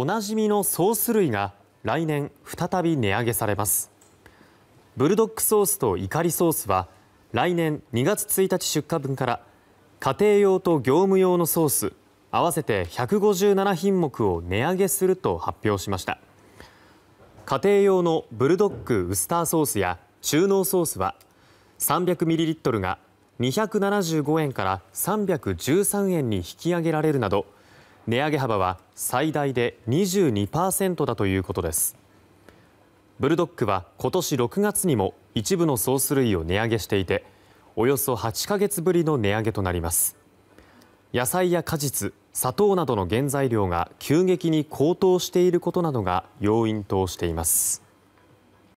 おなじみのソース類が来年再び値上げされますブルドックソースとイカリソースは来年2月1日出荷分から家庭用と業務用のソース合わせて157品目を値上げすると発表しました家庭用のブルドックウスターソースや中濃ソースは3 0 0ミリリットルが275円から313円に引き上げられるなど値上げ幅は最大で22％だということです。ブルドックは今年6月にも一部のソース類を値上げしていておよそ8か月ぶりの値上げとなります野菜や果実砂糖などの原材料が急激に高騰していることなどが要因としています